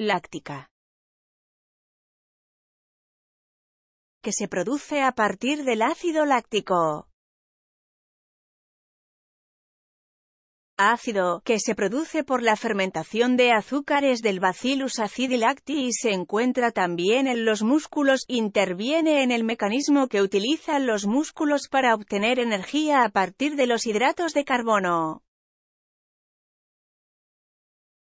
láctica. Que se produce a partir del ácido láctico. ácido, que se produce por la fermentación de azúcares del Bacillus acidilacti y se encuentra también en los músculos, interviene en el mecanismo que utilizan los músculos para obtener energía a partir de los hidratos de carbono.